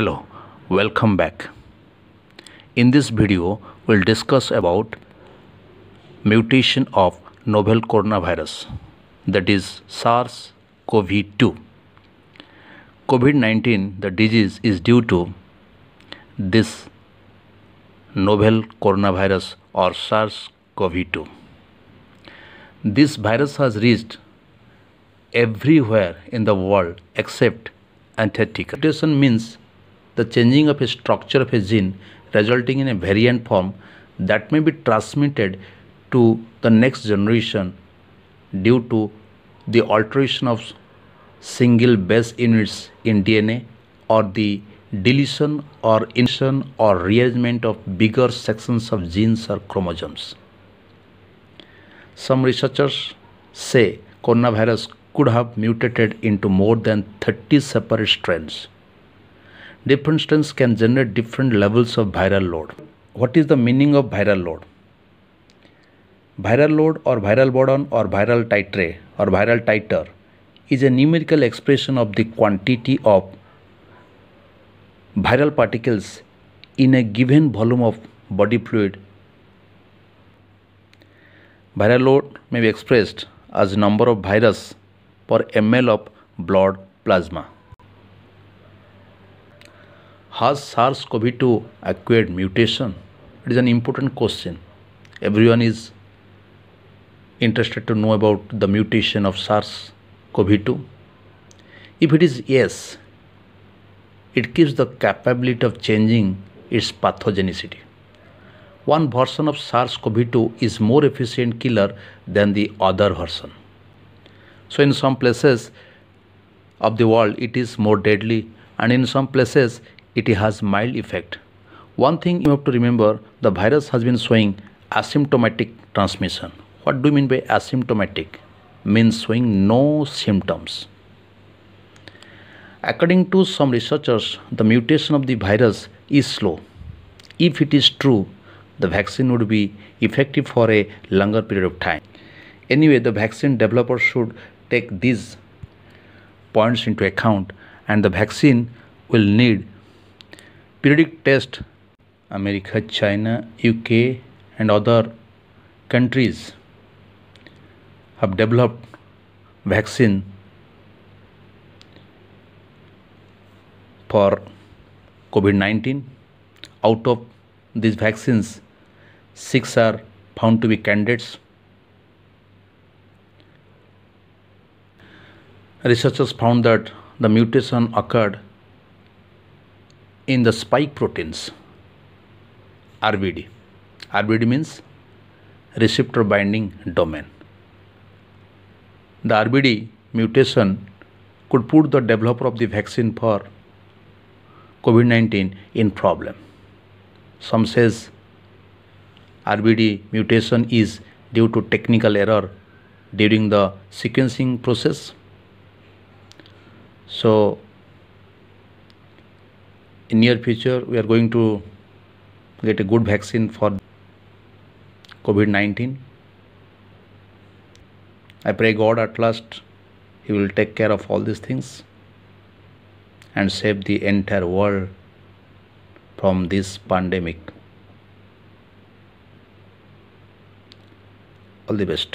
hello welcome back in this video we'll discuss about mutation of novel coronavirus that is SARS-CoV-2 COVID-19 the disease is due to this novel coronavirus or SARS-CoV-2 this virus has reached everywhere in the world except Antarctica. Mutation means the changing of a structure of a gene resulting in a variant form that may be transmitted to the next generation due to the alteration of single base units in DNA or the deletion or insertion or rearrangement of bigger sections of genes or chromosomes. Some researchers say coronavirus could have mutated into more than 30 separate strands different strains can generate different levels of viral load. What is the meaning of viral load? Viral load or viral burden or viral titre or viral titer is a numerical expression of the quantity of viral particles in a given volume of body fluid. Viral load may be expressed as number of virus per ml of blood plasma has SARS-CoV-2 acquired mutation? It is an important question. Everyone is interested to know about the mutation of SARS-CoV-2. If it is yes, it gives the capability of changing its pathogenicity. One version of SARS-CoV-2 is more efficient killer than the other version. So in some places of the world it is more deadly and in some places it has mild effect. One thing you have to remember, the virus has been showing asymptomatic transmission. What do you mean by asymptomatic? Means showing no symptoms. According to some researchers, the mutation of the virus is slow. If it is true, the vaccine would be effective for a longer period of time. Anyway, the vaccine developers should take these points into account and the vaccine will need periodic tests America, China, UK, and other countries have developed vaccine for COVID 19. Out of these vaccines, six are found to be candidates. Researchers found that the mutation occurred in the spike proteins RBD. RBD means receptor binding domain. The RBD mutation could put the developer of the vaccine for COVID-19 in problem. Some says RBD mutation is due to technical error during the sequencing process. So in near future we are going to get a good vaccine for covid-19 i pray god at last he will take care of all these things and save the entire world from this pandemic all the best